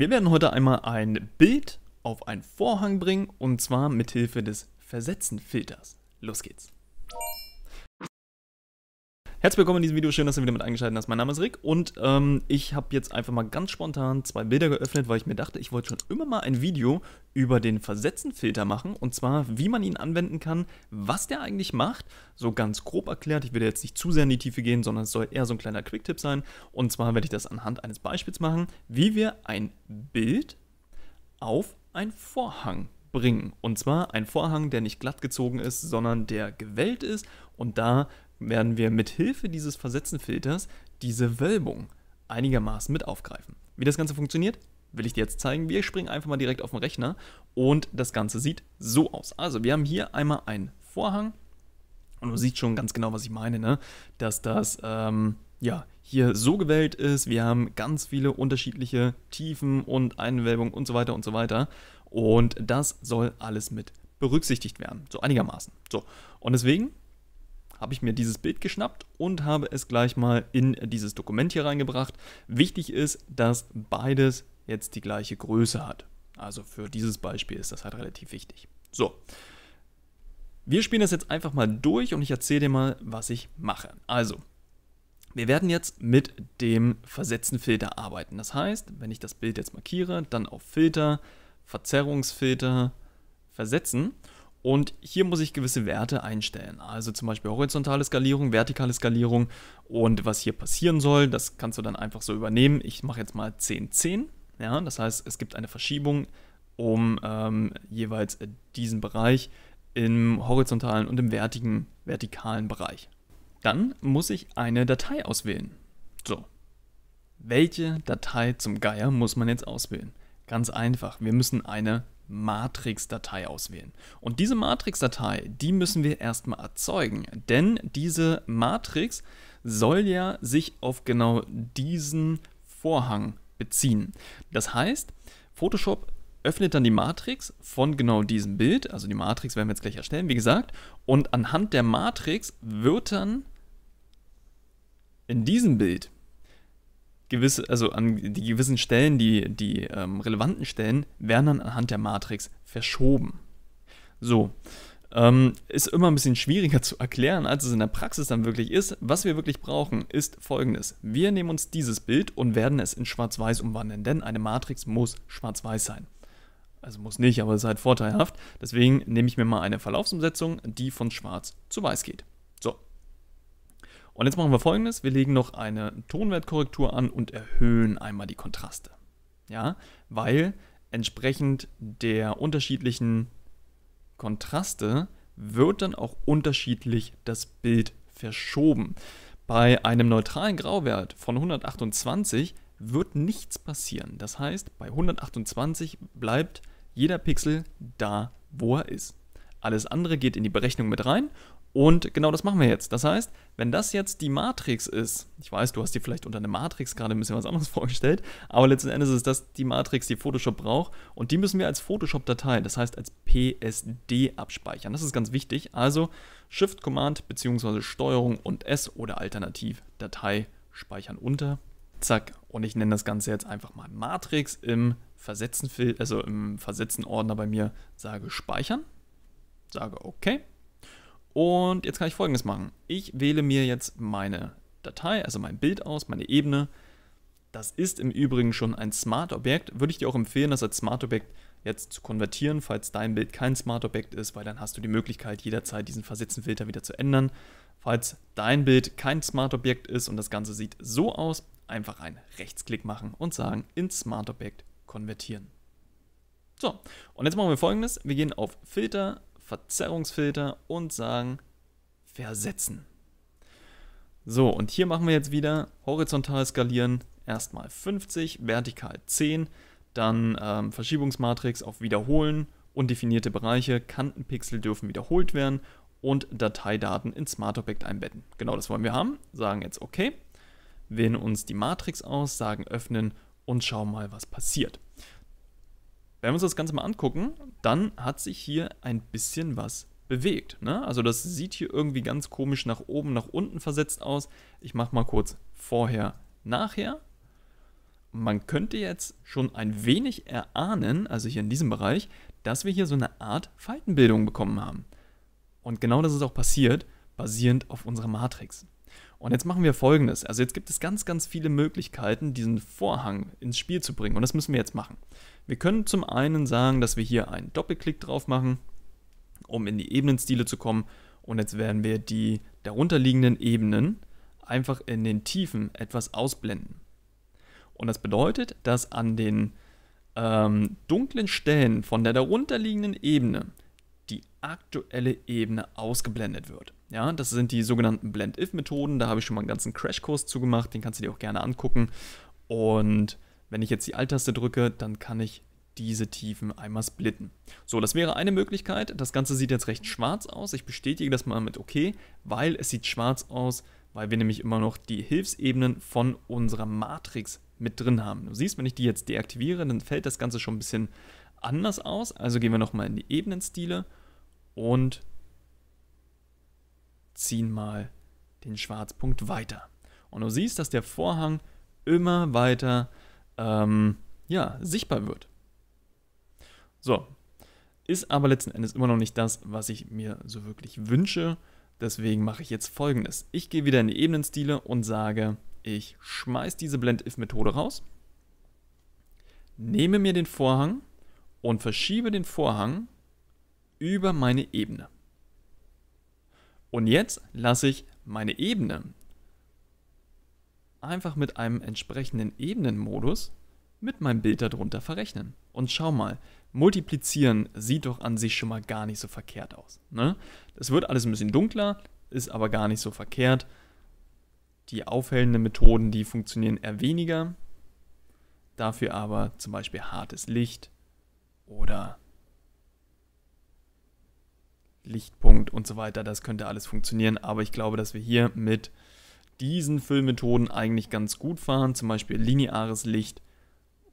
Wir werden heute einmal ein Bild auf einen Vorhang bringen und zwar mit Hilfe des Versetzen-Filters. Los geht's! Herzlich willkommen in diesem Video, schön, dass du wieder mit eingeschaltet hast. Mein Name ist Rick und ähm, ich habe jetzt einfach mal ganz spontan zwei Bilder geöffnet, weil ich mir dachte, ich wollte schon immer mal ein Video über den Versetzenfilter machen und zwar, wie man ihn anwenden kann, was der eigentlich macht, so ganz grob erklärt. Ich will jetzt nicht zu sehr in die Tiefe gehen, sondern es soll eher so ein kleiner Quick-Tipp sein und zwar werde ich das anhand eines Beispiels machen, wie wir ein Bild auf einen Vorhang bringen. Und zwar ein Vorhang, der nicht glatt gezogen ist, sondern der gewellt ist und da werden wir mit Hilfe dieses Versetzenfilters diese Wölbung einigermaßen mit aufgreifen. Wie das Ganze funktioniert, will ich dir jetzt zeigen. Wir springen einfach mal direkt auf den Rechner und das Ganze sieht so aus. Also wir haben hier einmal einen Vorhang und du siehst schon ganz genau, was ich meine, ne? dass das ähm, ja, hier so gewählt ist. Wir haben ganz viele unterschiedliche Tiefen und Einwölbung und so weiter und so weiter. Und das soll alles mit berücksichtigt werden, so einigermaßen. So, und deswegen habe ich mir dieses Bild geschnappt und habe es gleich mal in dieses Dokument hier reingebracht. Wichtig ist, dass beides jetzt die gleiche Größe hat. Also für dieses Beispiel ist das halt relativ wichtig. So, wir spielen das jetzt einfach mal durch und ich erzähle dir mal, was ich mache. Also, wir werden jetzt mit dem versetzten Filter arbeiten. Das heißt, wenn ich das Bild jetzt markiere, dann auf Filter, Verzerrungsfilter, Versetzen und hier muss ich gewisse Werte einstellen, also zum Beispiel horizontale Skalierung, vertikale Skalierung und was hier passieren soll, das kannst du dann einfach so übernehmen. Ich mache jetzt mal 10, 10, ja, das heißt, es gibt eine Verschiebung um ähm, jeweils diesen Bereich im horizontalen und im vertigen, vertikalen Bereich. Dann muss ich eine Datei auswählen. So, welche Datei zum Geier muss man jetzt auswählen? Ganz einfach, wir müssen eine Matrix-Datei auswählen. Und diese Matrix-Datei, die müssen wir erstmal erzeugen, denn diese Matrix soll ja sich auf genau diesen Vorhang beziehen. Das heißt, Photoshop öffnet dann die Matrix von genau diesem Bild, also die Matrix werden wir jetzt gleich erstellen, wie gesagt, und anhand der Matrix wird dann in diesem Bild gewisse, also an die gewissen Stellen, die, die ähm, relevanten Stellen, werden dann anhand der Matrix verschoben. So. Ähm, ist immer ein bisschen schwieriger zu erklären, als es in der Praxis dann wirklich ist. Was wir wirklich brauchen, ist folgendes. Wir nehmen uns dieses Bild und werden es in Schwarz-Weiß umwandeln, denn eine Matrix muss schwarz-weiß sein. Also muss nicht, aber es ist halt vorteilhaft. Deswegen nehme ich mir mal eine Verlaufsumsetzung, die von schwarz zu weiß geht. Und jetzt machen wir folgendes, wir legen noch eine Tonwertkorrektur an und erhöhen einmal die Kontraste. Ja, weil entsprechend der unterschiedlichen Kontraste wird dann auch unterschiedlich das Bild verschoben. Bei einem neutralen Grauwert von 128 wird nichts passieren. Das heißt, bei 128 bleibt jeder Pixel da, wo er ist. Alles andere geht in die Berechnung mit rein. Und genau das machen wir jetzt. Das heißt, wenn das jetzt die Matrix ist, ich weiß, du hast dir vielleicht unter eine Matrix gerade ein bisschen was anderes vorgestellt, aber letzten Endes ist das die Matrix, die Photoshop braucht. Und die müssen wir als Photoshop-Datei, das heißt als PSD abspeichern. Das ist ganz wichtig. Also Shift Command bzw. Steuerung und S oder alternativ Datei speichern unter. Zack. Und ich nenne das Ganze jetzt einfach mal Matrix im Versetzen, also im Versetzen-Ordner bei mir, sage Speichern sage OK. Und jetzt kann ich folgendes machen. Ich wähle mir jetzt meine Datei, also mein Bild aus, meine Ebene. Das ist im Übrigen schon ein Smart-Objekt. Würde ich dir auch empfehlen, das als Smart-Objekt jetzt zu konvertieren, falls dein Bild kein Smart-Objekt ist, weil dann hast du die Möglichkeit, jederzeit diesen Versetzenfilter wieder zu ändern. Falls dein Bild kein Smart-Objekt ist und das Ganze sieht so aus, einfach einen Rechtsklick machen und sagen in Smart-Objekt konvertieren. So, und jetzt machen wir folgendes. Wir gehen auf Filter, Verzerrungsfilter und sagen versetzen. So, und hier machen wir jetzt wieder horizontal skalieren, erstmal 50, vertikal 10, dann ähm, Verschiebungsmatrix auf Wiederholen, undefinierte Bereiche, Kantenpixel dürfen wiederholt werden und Dateidaten in SmartObject einbetten. Genau das wollen wir haben, sagen jetzt OK, wählen uns die Matrix aus, sagen öffnen und schauen mal, was passiert wenn wir uns das Ganze mal angucken, dann hat sich hier ein bisschen was bewegt. Ne? Also das sieht hier irgendwie ganz komisch nach oben, nach unten versetzt aus. Ich mache mal kurz vorher, nachher. Man könnte jetzt schon ein wenig erahnen, also hier in diesem Bereich, dass wir hier so eine Art Faltenbildung bekommen haben. Und genau das ist auch passiert, basierend auf unserer Matrix. Und jetzt machen wir folgendes. Also jetzt gibt es ganz, ganz viele Möglichkeiten, diesen Vorhang ins Spiel zu bringen. Und das müssen wir jetzt machen. Wir können zum einen sagen, dass wir hier einen Doppelklick drauf machen, um in die Ebenenstile zu kommen. Und jetzt werden wir die darunterliegenden Ebenen einfach in den Tiefen etwas ausblenden. Und das bedeutet, dass an den ähm, dunklen Stellen von der darunterliegenden Ebene die aktuelle Ebene ausgeblendet wird. Ja, das sind die sogenannten Blend-If-Methoden. Da habe ich schon mal einen ganzen Crashkurs zu gemacht. Den kannst du dir auch gerne angucken. Und wenn ich jetzt die Alt-Taste drücke, dann kann ich diese Tiefen einmal splitten. So, das wäre eine Möglichkeit. Das Ganze sieht jetzt recht schwarz aus. Ich bestätige das mal mit OK, weil es sieht schwarz aus, weil wir nämlich immer noch die Hilfsebenen von unserer Matrix mit drin haben. Du siehst, wenn ich die jetzt deaktiviere, dann fällt das Ganze schon ein bisschen anders aus. Also gehen wir nochmal in die Ebenenstile und ziehen mal den Schwarzpunkt weiter. Und du siehst, dass der Vorhang immer weiter ähm, ja, sichtbar wird. So, ist aber letzten Endes immer noch nicht das, was ich mir so wirklich wünsche. Deswegen mache ich jetzt folgendes. Ich gehe wieder in die Ebenenstile und sage, ich schmeiße diese Blend-If-Methode raus, nehme mir den Vorhang und verschiebe den Vorhang über meine Ebene. Und jetzt lasse ich meine Ebene einfach mit einem entsprechenden Ebenenmodus mit meinem Bild darunter verrechnen. Und schau mal, multiplizieren sieht doch an sich schon mal gar nicht so verkehrt aus. Ne? Das wird alles ein bisschen dunkler, ist aber gar nicht so verkehrt. Die aufhellenden Methoden, die funktionieren eher weniger. Dafür aber zum Beispiel hartes Licht oder Lichtpunkt und so weiter, das könnte alles funktionieren, aber ich glaube, dass wir hier mit diesen Füllmethoden eigentlich ganz gut fahren, zum Beispiel lineares Licht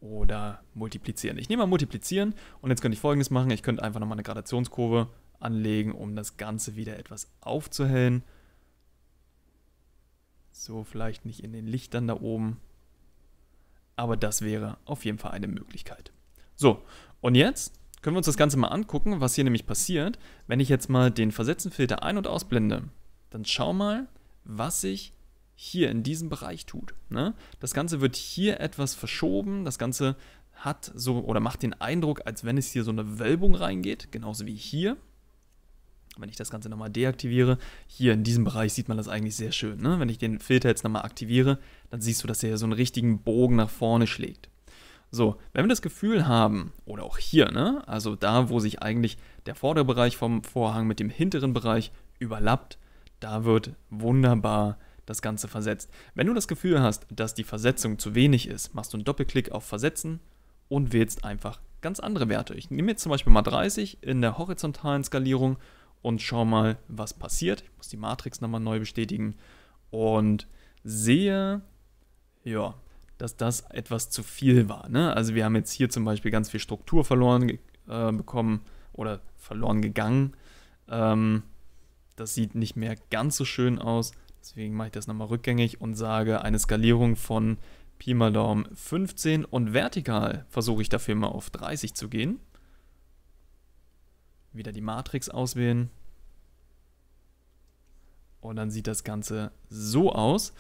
oder multiplizieren. Ich nehme mal multiplizieren und jetzt könnte ich folgendes machen, ich könnte einfach nochmal eine Gradationskurve anlegen, um das Ganze wieder etwas aufzuhellen. So, vielleicht nicht in den Lichtern da oben, aber das wäre auf jeden Fall eine Möglichkeit. So, und jetzt können wir uns das Ganze mal angucken, was hier nämlich passiert. Wenn ich jetzt mal den Versetzenfilter ein- und ausblende, dann schau mal, was sich hier in diesem Bereich tut. Ne? Das Ganze wird hier etwas verschoben, das Ganze hat so oder macht den Eindruck, als wenn es hier so eine Wölbung reingeht, genauso wie hier. Wenn ich das Ganze nochmal deaktiviere, hier in diesem Bereich sieht man das eigentlich sehr schön. Ne? Wenn ich den Filter jetzt nochmal aktiviere, dann siehst du, dass er so einen richtigen Bogen nach vorne schlägt. So, wenn wir das Gefühl haben, oder auch hier, ne, also da, wo sich eigentlich der Vorderbereich vom Vorhang mit dem hinteren Bereich überlappt, da wird wunderbar das Ganze versetzt. Wenn du das Gefühl hast, dass die Versetzung zu wenig ist, machst du einen Doppelklick auf Versetzen und wählst einfach ganz andere Werte. Ich nehme jetzt zum Beispiel mal 30 in der horizontalen Skalierung und schau mal, was passiert. Ich muss die Matrix nochmal neu bestätigen und sehe, ja, dass das etwas zu viel war. Ne? Also wir haben jetzt hier zum Beispiel ganz viel Struktur verloren äh, bekommen oder verloren gegangen. Ähm, das sieht nicht mehr ganz so schön aus. Deswegen mache ich das nochmal rückgängig und sage eine Skalierung von Pi mal Daumen 15 und vertikal versuche ich dafür mal auf 30 zu gehen. Wieder die Matrix auswählen. Und dann sieht das Ganze so aus.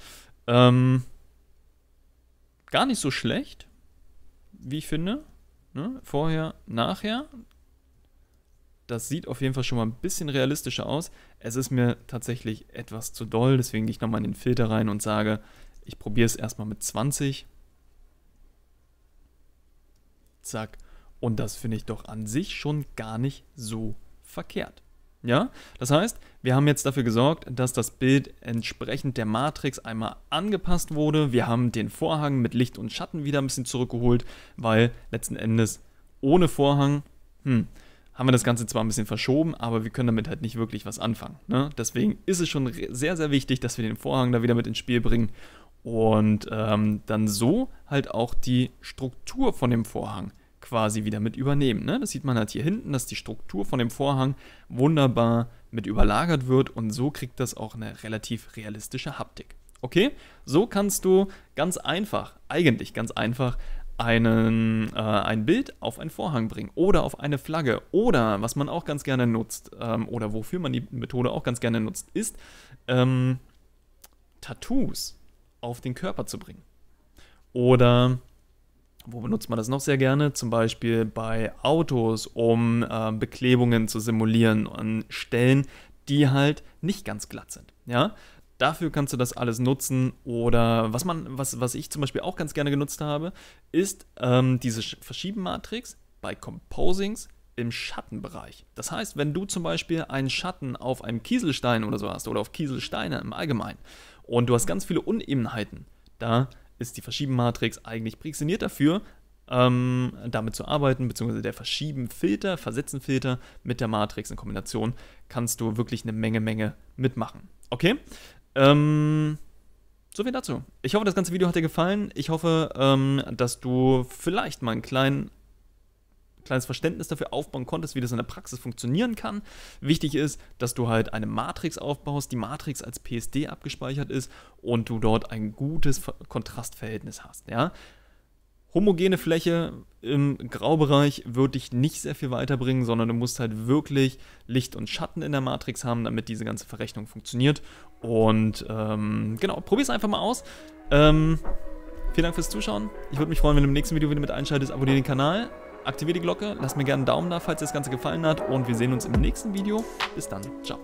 Ähm, gar nicht so schlecht, wie ich finde. Ne? Vorher, nachher. Das sieht auf jeden Fall schon mal ein bisschen realistischer aus. Es ist mir tatsächlich etwas zu doll, deswegen gehe ich nochmal in den Filter rein und sage, ich probiere es erstmal mit 20. Zack. Und das finde ich doch an sich schon gar nicht so verkehrt. Ja, das heißt, wir haben jetzt dafür gesorgt, dass das Bild entsprechend der Matrix einmal angepasst wurde. Wir haben den Vorhang mit Licht und Schatten wieder ein bisschen zurückgeholt, weil letzten Endes ohne Vorhang, hm, haben wir das Ganze zwar ein bisschen verschoben, aber wir können damit halt nicht wirklich was anfangen. Ne? Deswegen ist es schon sehr, sehr wichtig, dass wir den Vorhang da wieder mit ins Spiel bringen und ähm, dann so halt auch die Struktur von dem Vorhang quasi wieder mit übernehmen. Ne? Das sieht man halt hier hinten, dass die Struktur von dem Vorhang wunderbar mit überlagert wird und so kriegt das auch eine relativ realistische Haptik. Okay, so kannst du ganz einfach, eigentlich ganz einfach, einen, äh, ein Bild auf einen Vorhang bringen oder auf eine Flagge oder was man auch ganz gerne nutzt ähm, oder wofür man die Methode auch ganz gerne nutzt, ist ähm, Tattoos auf den Körper zu bringen. Oder wo benutzt man das noch sehr gerne? Zum Beispiel bei Autos, um äh, Beklebungen zu simulieren an Stellen, die halt nicht ganz glatt sind. Ja, Dafür kannst du das alles nutzen. Oder was man, was, was ich zum Beispiel auch ganz gerne genutzt habe, ist ähm, diese Verschieben-Matrix bei Composings im Schattenbereich. Das heißt, wenn du zum Beispiel einen Schatten auf einem Kieselstein oder so hast oder auf Kieselsteine im Allgemeinen und du hast ganz viele Unebenheiten, da ist die Verschieben-Matrix eigentlich prädestiniert dafür, ähm, damit zu arbeiten, beziehungsweise der Verschieben-Filter, Versetzen-Filter mit der Matrix in Kombination kannst du wirklich eine Menge, Menge mitmachen. Okay? Ähm, so viel dazu. Ich hoffe, das ganze Video hat dir gefallen. Ich hoffe, ähm, dass du vielleicht mal einen kleinen kleines Verständnis dafür aufbauen konntest, wie das in der Praxis funktionieren kann. Wichtig ist, dass du halt eine Matrix aufbaust, die Matrix als PSD abgespeichert ist und du dort ein gutes Kontrastverhältnis hast. Ja? Homogene Fläche im Graubereich wird dich nicht sehr viel weiterbringen, sondern du musst halt wirklich Licht und Schatten in der Matrix haben, damit diese ganze Verrechnung funktioniert. Und ähm, genau, probier es einfach mal aus. Ähm, vielen Dank fürs Zuschauen. Ich würde mich freuen, wenn du im nächsten Video wieder mit einschaltest. Abonniere den Kanal aktiviere die Glocke, lasst mir gerne einen Daumen da, falls dir das Ganze gefallen hat und wir sehen uns im nächsten Video. Bis dann, ciao.